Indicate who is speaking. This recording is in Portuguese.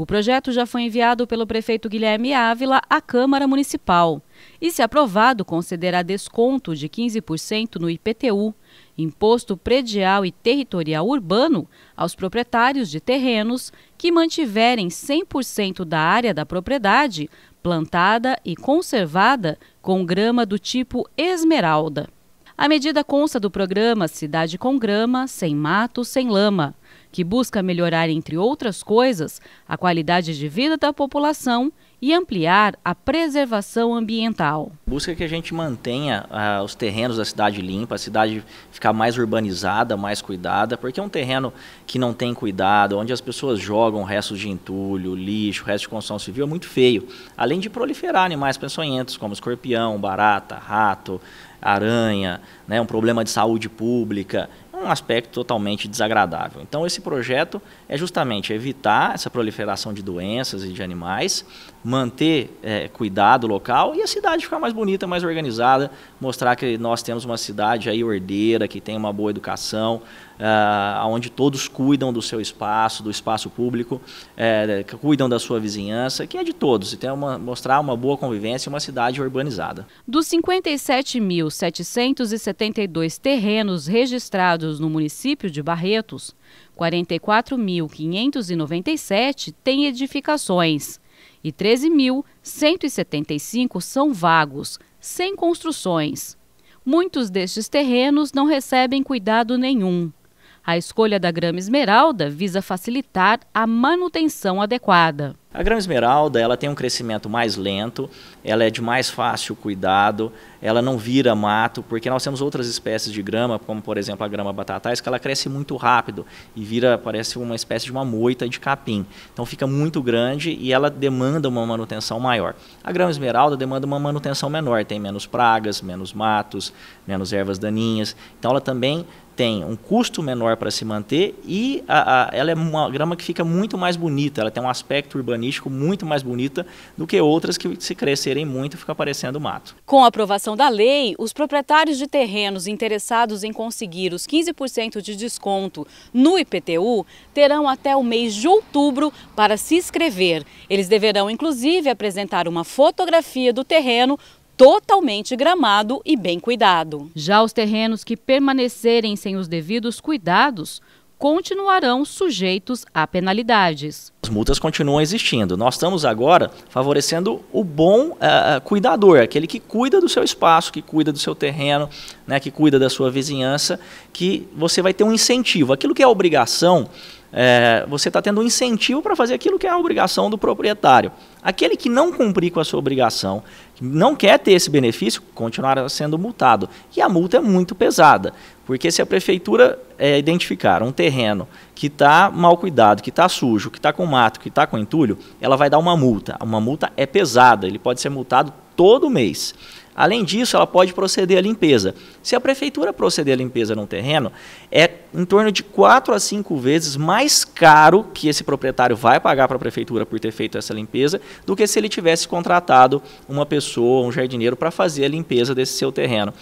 Speaker 1: O projeto já foi enviado pelo prefeito Guilherme Ávila à Câmara Municipal e, se aprovado, concederá desconto de 15% no IPTU, Imposto Predial e Territorial Urbano, aos proprietários de terrenos que mantiverem 100% da área da propriedade plantada e conservada com grama do tipo esmeralda. A medida consta do programa Cidade com Grama, Sem Mato, Sem Lama, que busca melhorar, entre outras coisas, a qualidade de vida da população e ampliar a preservação ambiental.
Speaker 2: Busca que a gente mantenha uh, os terrenos da cidade limpa, a cidade ficar mais urbanizada, mais cuidada, porque é um terreno que não tem cuidado, onde as pessoas jogam restos de entulho, lixo, restos de construção civil, é muito feio. Além de proliferar animais peçonhentos, como escorpião, barata, rato, aranha, né, um problema de saúde pública um aspecto totalmente desagradável. Então, esse projeto é justamente evitar essa proliferação de doenças e de animais, manter é, cuidado local e a cidade ficar mais bonita, mais organizada, mostrar que nós temos uma cidade aí ordeira, que tem uma boa educação, ah, onde todos cuidam do seu espaço, do espaço público, é, cuidam da sua vizinhança, que é de todos, e tem uma, mostrar uma boa convivência e uma cidade urbanizada.
Speaker 1: Dos 57.772 terrenos registrados no município de Barretos, 44.597 têm edificações e 13.175 são vagos, sem construções. Muitos destes terrenos não recebem cuidado nenhum. A escolha da grama esmeralda visa facilitar a manutenção adequada.
Speaker 2: A grama esmeralda ela tem um crescimento mais lento, ela é de mais fácil cuidado, ela não vira mato, porque nós temos outras espécies de grama, como por exemplo a grama batatais, que ela cresce muito rápido e vira, parece uma espécie de uma moita de capim. Então fica muito grande e ela demanda uma manutenção maior. A grama esmeralda demanda uma manutenção menor, tem menos pragas, menos matos, menos ervas daninhas. Então ela também tem um custo menor para se manter e a, a, ela é uma grama que fica muito mais bonita, ela tem um aspecto urbanístico muito mais bonita do que outras que se crescerem muito fica parecendo mato.
Speaker 1: Com a aprovação da lei, os proprietários de terrenos interessados em conseguir os 15% de desconto no IPTU terão até o mês de outubro para se inscrever. Eles deverão inclusive apresentar uma fotografia do terreno totalmente gramado e bem cuidado. Já os terrenos que permanecerem sem os devidos cuidados continuarão sujeitos a penalidades.
Speaker 2: As multas continuam existindo. Nós estamos agora favorecendo o bom uh, cuidador, aquele que cuida do seu espaço, que cuida do seu terreno, né, que cuida da sua vizinhança, que você vai ter um incentivo. Aquilo que é obrigação, é, você está tendo um incentivo para fazer aquilo que é a obrigação do proprietário. Aquele que não cumprir com a sua obrigação, que não quer ter esse benefício, continuará sendo multado. E a multa é muito pesada, porque se a prefeitura é, identificar um terreno que está mal cuidado, que está sujo, que está com mato, que está com entulho, ela vai dar uma multa. Uma multa é pesada, ele pode ser multado todo mês. Além disso, ela pode proceder à limpeza. Se a prefeitura proceder à limpeza num terreno, é em torno de 4 a 5 vezes mais caro que esse proprietário vai pagar para a prefeitura por ter feito essa limpeza do que se ele tivesse contratado uma pessoa, um jardineiro, para fazer a limpeza desse seu terreno.